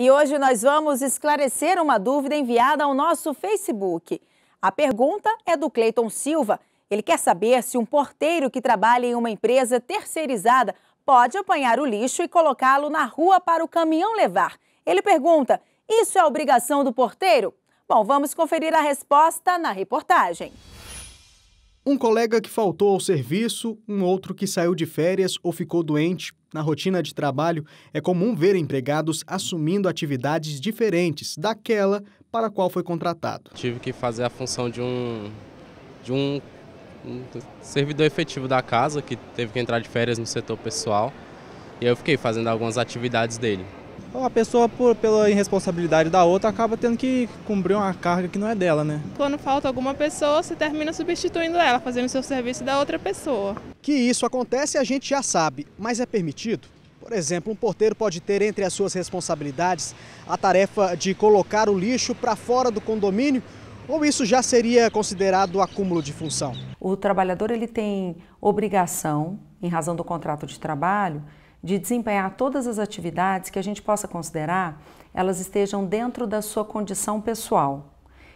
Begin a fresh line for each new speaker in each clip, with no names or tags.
E hoje nós vamos esclarecer uma dúvida enviada ao nosso Facebook. A pergunta é do Cleiton Silva. Ele quer saber se um porteiro que trabalha em uma empresa terceirizada pode apanhar o lixo e colocá-lo na rua para o caminhão levar. Ele pergunta: isso é obrigação do porteiro? Bom, vamos conferir a resposta na reportagem.
Um colega que faltou ao serviço, um outro que saiu de férias ou ficou doente. Na rotina de trabalho, é comum ver empregados assumindo atividades diferentes daquela para a qual foi contratado. Tive que fazer a função de um, de um, um servidor efetivo da casa, que teve que entrar de férias no setor pessoal. E eu fiquei fazendo algumas atividades dele. Então, a pessoa, por, pela irresponsabilidade da outra, acaba tendo que cumprir uma carga que não é dela, né? Quando falta alguma pessoa, você termina substituindo ela, fazendo o seu serviço da outra pessoa. Que isso acontece a gente já sabe, mas é permitido? Por exemplo, um porteiro pode ter entre as suas responsabilidades a tarefa de colocar o lixo para fora do condomínio ou isso já seria considerado acúmulo de função? O trabalhador ele tem obrigação,
em razão do contrato de trabalho, de desempenhar todas as atividades que a gente possa considerar elas estejam dentro da sua condição pessoal.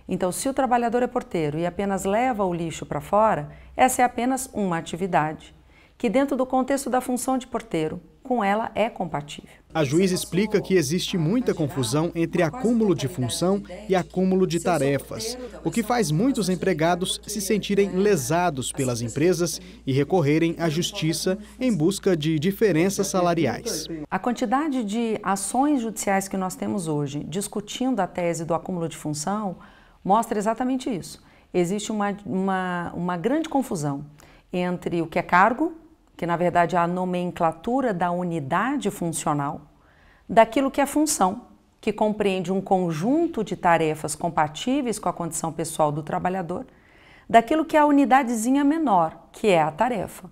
Então, se o trabalhador é porteiro e apenas leva o lixo para fora, essa é apenas uma atividade, que dentro do contexto da função de porteiro com ela é compatível.
A juiz explica que existe muita confusão entre acúmulo de função e acúmulo de tarefas, o que faz muitos empregados se sentirem lesados pelas empresas e recorrerem à justiça em busca de diferenças salariais.
A quantidade de ações judiciais que nós temos hoje discutindo a tese do acúmulo de função mostra exatamente isso. Existe uma, uma, uma grande confusão entre o que é cargo que na verdade é a nomenclatura da unidade funcional, daquilo que é função, que compreende um conjunto de tarefas compatíveis com a condição pessoal do trabalhador, daquilo que é a unidadezinha menor, que é a tarefa.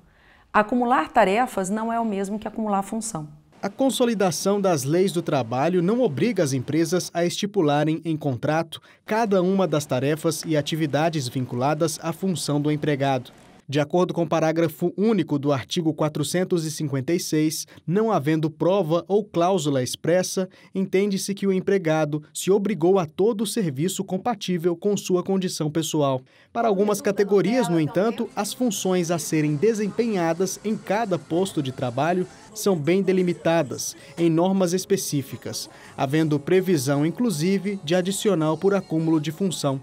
Acumular tarefas não é o mesmo que acumular função.
A consolidação das leis do trabalho não obriga as empresas a estipularem em contrato cada uma das tarefas e atividades vinculadas à função do empregado. De acordo com o parágrafo único do artigo 456, não havendo prova ou cláusula expressa, entende-se que o empregado se obrigou a todo o serviço compatível com sua condição pessoal. Para algumas categorias, no entanto, as funções a serem desempenhadas em cada posto de trabalho são bem delimitadas em normas específicas, havendo previsão, inclusive, de adicional por acúmulo de função.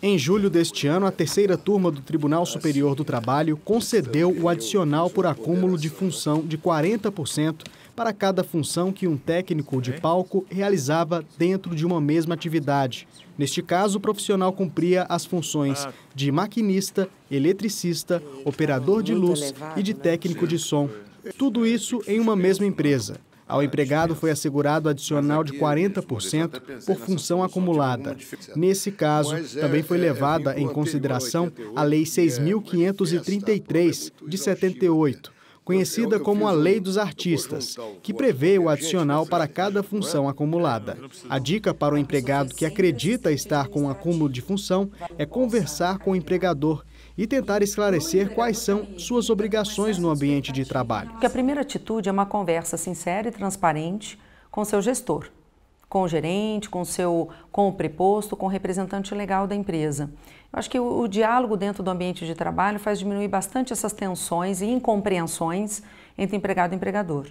Em julho deste ano, a terceira turma do Tribunal Superior do Trabalho concedeu o adicional por acúmulo de função de 40% para cada função que um técnico de palco realizava dentro de uma mesma atividade. Neste caso, o profissional cumpria as funções de maquinista, eletricista, operador de luz e de né? técnico de som. Tudo isso em uma mesma empresa. Ao empregado foi assegurado adicional de 40% por função acumulada. Nesse caso, é, também foi é, é, levada em consideração a Lei 6.533, de 78, conhecida como a Lei dos Artistas, que prevê o adicional para cada função acumulada. A dica para o empregado que acredita estar com um acúmulo de função é conversar com o empregador e tentar esclarecer quais são suas obrigações no ambiente de trabalho.
a primeira atitude é uma conversa sincera e transparente com seu gestor, com o gerente, com, seu, com o preposto, com o representante legal da empresa. Eu acho que o, o diálogo dentro do ambiente de trabalho faz diminuir bastante essas tensões e incompreensões entre empregado e empregador.